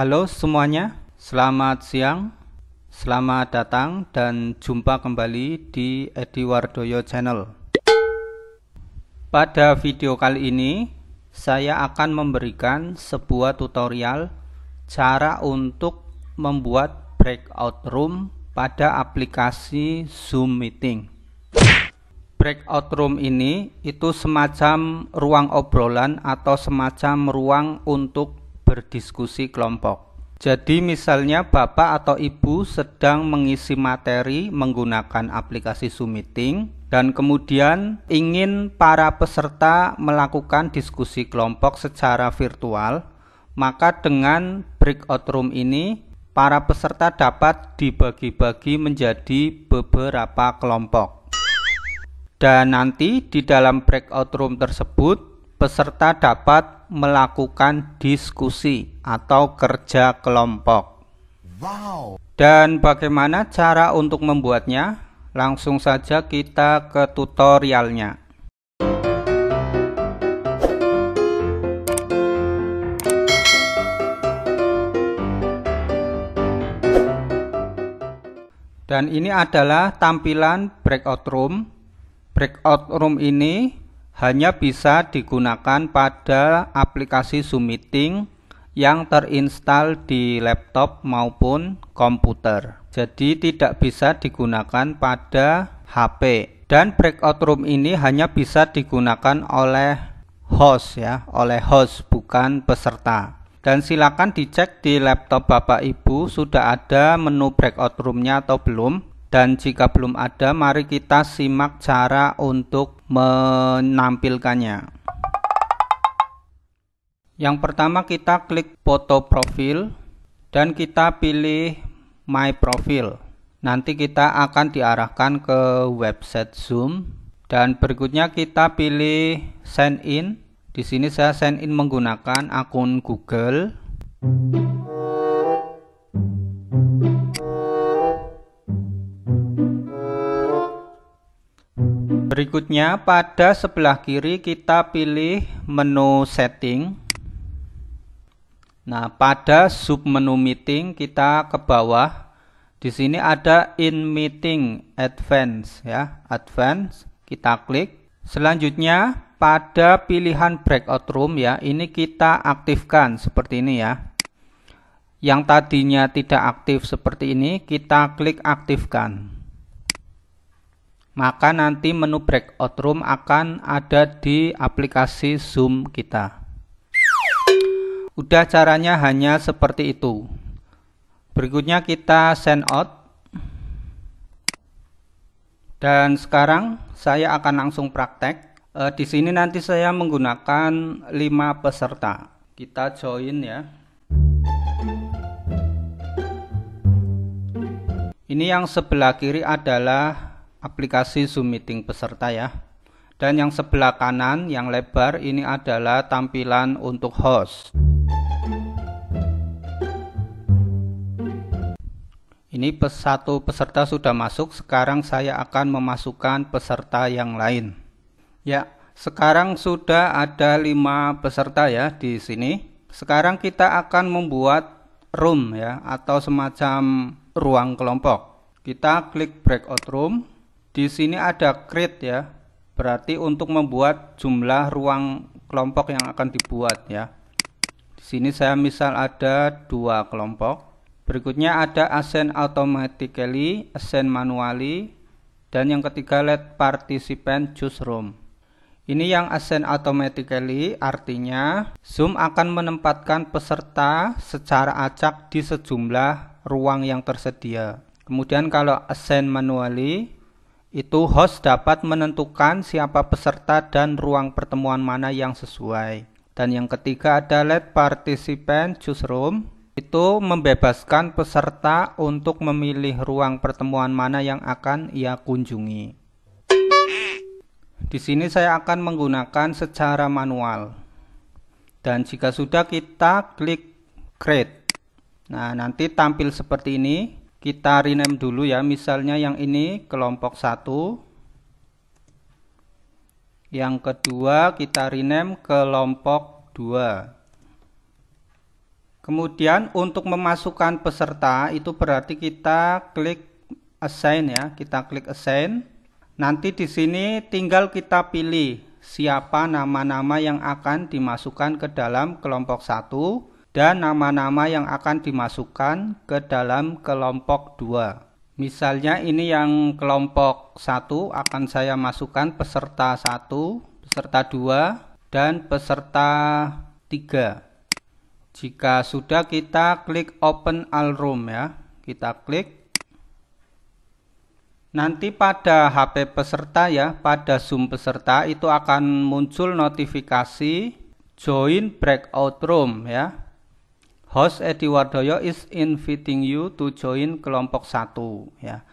Halo semuanya, selamat siang, selamat datang dan jumpa kembali di Edi Wardoyo Channel. Pada video kali ini, saya akan memberikan sebuah tutorial cara untuk membuat breakout room pada aplikasi Zoom Meeting. Breakout room ini itu semacam ruang obrolan atau semacam ruang untuk berdiskusi kelompok. Jadi misalnya Bapak atau Ibu sedang mengisi materi menggunakan aplikasi Zoom Meeting dan kemudian ingin para peserta melakukan diskusi kelompok secara virtual, maka dengan breakout room ini para peserta dapat dibagi-bagi menjadi beberapa kelompok. Dan nanti di dalam breakout room tersebut peserta dapat melakukan diskusi atau kerja kelompok. Wow. Dan bagaimana cara untuk membuatnya? Langsung saja kita ke tutorialnya. Dan ini adalah tampilan breakout room. Breakout room ini hanya bisa digunakan pada aplikasi Zoom Meeting yang terinstal di laptop maupun komputer. Jadi tidak bisa digunakan pada HP. Dan breakout room ini hanya bisa digunakan oleh host ya, oleh host bukan peserta. Dan silakan dicek di laptop Bapak Ibu sudah ada menu breakout roomnya atau belum dan jika belum ada, mari kita simak cara untuk menampilkannya. Yang pertama kita klik foto profil dan kita pilih my profile. Nanti kita akan diarahkan ke website Zoom dan berikutnya kita pilih sign in. Di sini saya sign in menggunakan akun Google. Berikutnya pada sebelah kiri kita pilih menu setting. Nah, pada sub menu meeting kita ke bawah. Di sini ada in meeting advance ya, advance kita klik. Selanjutnya pada pilihan breakout room ya, ini kita aktifkan seperti ini ya. Yang tadinya tidak aktif seperti ini kita klik aktifkan maka nanti menu breakout room akan ada di aplikasi Zoom kita. Udah caranya hanya seperti itu. Berikutnya kita send out. Dan sekarang saya akan langsung praktek. E, di sini nanti saya menggunakan 5 peserta. Kita join ya. Ini yang sebelah kiri adalah aplikasi Zoom Meeting peserta ya. Dan yang sebelah kanan yang lebar ini adalah tampilan untuk host. Ini satu peserta sudah masuk, sekarang saya akan memasukkan peserta yang lain. Ya, sekarang sudah ada lima peserta ya di sini. Sekarang kita akan membuat room ya atau semacam ruang kelompok. Kita klik breakout room. Di sini ada create ya, berarti untuk membuat jumlah ruang kelompok yang akan dibuat ya. Di sini saya misal ada dua kelompok. Berikutnya ada assign automatically, assign manually, dan yang ketiga let participant choose room. Ini yang assign automatically artinya Zoom akan menempatkan peserta secara acak di sejumlah ruang yang tersedia. Kemudian kalau assign manually itu host dapat menentukan siapa peserta dan ruang pertemuan mana yang sesuai. Dan yang ketiga ada let participant choose room, itu membebaskan peserta untuk memilih ruang pertemuan mana yang akan ia kunjungi. Di sini saya akan menggunakan secara manual. Dan jika sudah kita klik create. Nah, nanti tampil seperti ini kita rename dulu ya misalnya yang ini kelompok satu yang kedua kita rename kelompok 2 kemudian untuk memasukkan peserta itu berarti kita klik assign ya kita klik assign nanti di sini tinggal kita pilih siapa nama-nama yang akan dimasukkan ke dalam kelompok satu dan nama-nama yang akan dimasukkan ke dalam kelompok 2. Misalnya ini yang kelompok 1 akan saya masukkan peserta 1, peserta 2, dan peserta 3. Jika sudah kita klik open all room ya, kita klik Nanti pada HP peserta ya, pada Zoom peserta itu akan muncul notifikasi join breakout room ya host Edi Wardoyo is inviting you to join kelompok satu ya.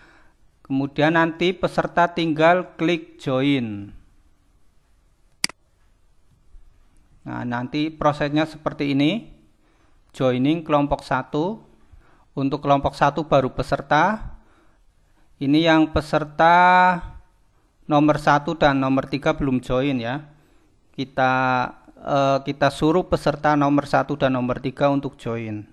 Kemudian nanti peserta tinggal klik join. Nah, nanti prosesnya seperti ini. Joining kelompok satu. Untuk kelompok satu baru peserta. Ini yang peserta nomor satu dan nomor tiga belum join ya. Kita uh, kita suruh peserta nomor satu dan nomor tiga untuk join.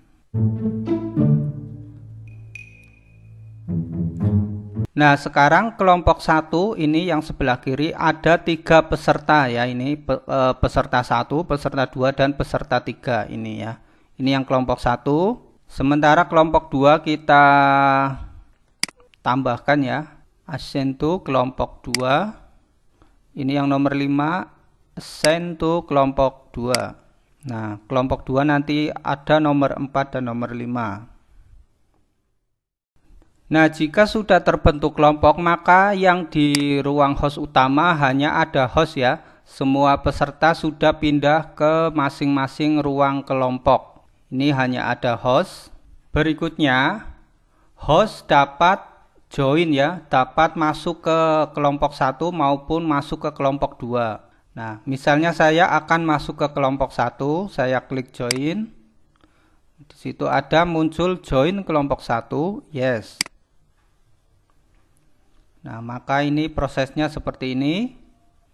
Nah, sekarang kelompok satu ini yang sebelah kiri ada tiga peserta ya. Ini pe, e, peserta satu, peserta dua, dan peserta tiga ini ya. Ini yang kelompok satu. Sementara kelompok dua kita tambahkan ya. Asento kelompok dua. Ini yang nomor lima assign to kelompok 2 nah kelompok 2 nanti ada nomor 4 dan nomor 5 Nah, jika sudah terbentuk kelompok, maka yang di ruang host utama hanya ada host ya. Semua peserta sudah pindah ke masing-masing ruang kelompok. Ini hanya ada host. Berikutnya, host dapat join ya, dapat masuk ke kelompok 1 maupun masuk ke kelompok 2. Nah, misalnya saya akan masuk ke kelompok satu, saya klik join. Di situ ada muncul join kelompok satu, yes. Nah, maka ini prosesnya seperti ini.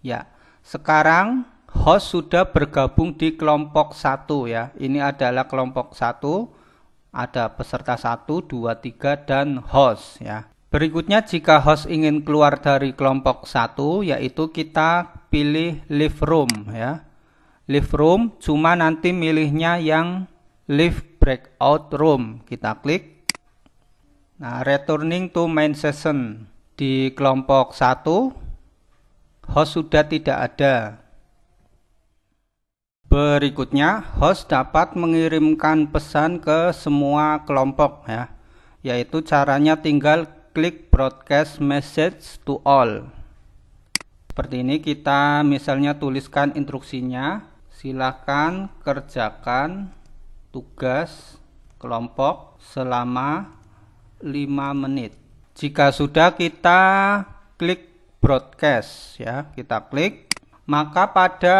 Ya, sekarang host sudah bergabung di kelompok satu ya. Ini adalah kelompok satu, ada peserta satu, dua, tiga dan host ya. Berikutnya jika host ingin keluar dari kelompok satu yaitu kita pilih leave room ya. Leave room cuma nanti milihnya yang leave breakout room. Kita klik. Nah, returning to main session di kelompok satu host sudah tidak ada. Berikutnya, host dapat mengirimkan pesan ke semua kelompok ya. Yaitu caranya tinggal klik broadcast message to all. Seperti ini kita misalnya tuliskan instruksinya. Silakan kerjakan tugas kelompok selama 5 menit. Jika sudah kita klik broadcast ya, kita klik, maka pada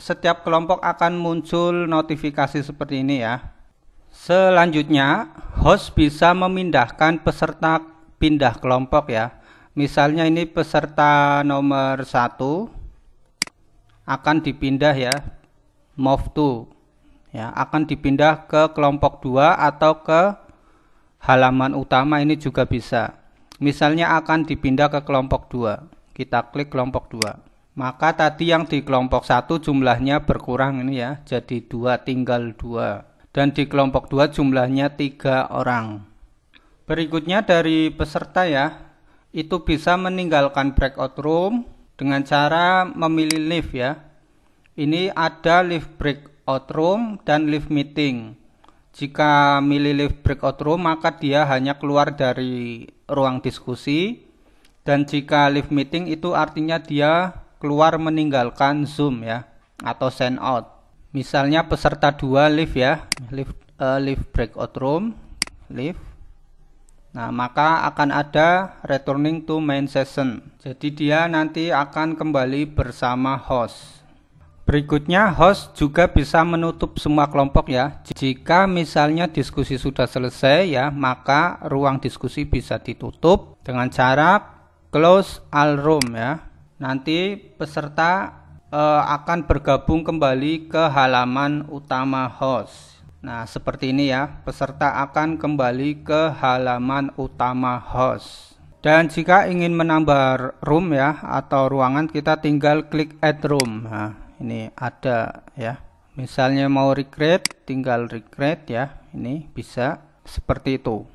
setiap kelompok akan muncul notifikasi seperti ini ya. Selanjutnya, host bisa memindahkan peserta pindah kelompok ya. Misalnya ini peserta nomor satu akan dipindah ya, move to ya, akan dipindah ke kelompok dua atau ke halaman utama ini juga bisa. Misalnya akan dipindah ke kelompok dua. Kita klik kelompok dua. Maka tadi yang di kelompok satu jumlahnya berkurang ini ya, jadi dua tinggal dua. Dan di kelompok dua jumlahnya tiga orang. Berikutnya dari peserta ya, itu bisa meninggalkan breakout room dengan cara memilih lift ya. Ini ada lift breakout room dan lift meeting. Jika milih lift breakout room maka dia hanya keluar dari ruang diskusi dan jika lift meeting itu artinya dia keluar meninggalkan Zoom ya atau send out. Misalnya peserta dua lift ya, lift uh, lift breakout room, lift Nah, maka akan ada returning to main session. Jadi dia nanti akan kembali bersama host. Berikutnya, host juga bisa menutup semua kelompok ya. Jika misalnya diskusi sudah selesai ya, maka ruang diskusi bisa ditutup dengan cara close all room ya. Nanti peserta eh, akan bergabung kembali ke halaman utama host. Nah, seperti ini ya. Peserta akan kembali ke halaman utama host. Dan jika ingin menambah room ya atau ruangan kita tinggal klik add room. Nah, ini ada ya. Misalnya mau recreate, tinggal recreate ya. Ini bisa seperti itu.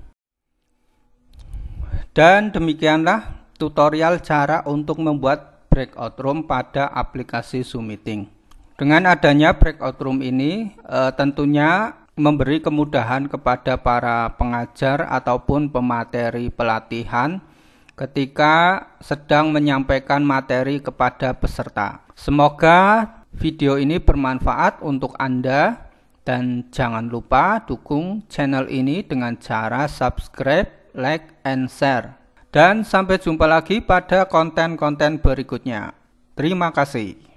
Dan demikianlah tutorial cara untuk membuat breakout room pada aplikasi Zoom Meeting. Dengan adanya breakout room ini, uh, tentunya memberi kemudahan kepada para pengajar ataupun pemateri pelatihan ketika sedang menyampaikan materi kepada peserta. Semoga video ini bermanfaat untuk Anda dan jangan lupa dukung channel ini dengan cara subscribe, like, and share. Dan sampai jumpa lagi pada konten-konten berikutnya. Terima kasih.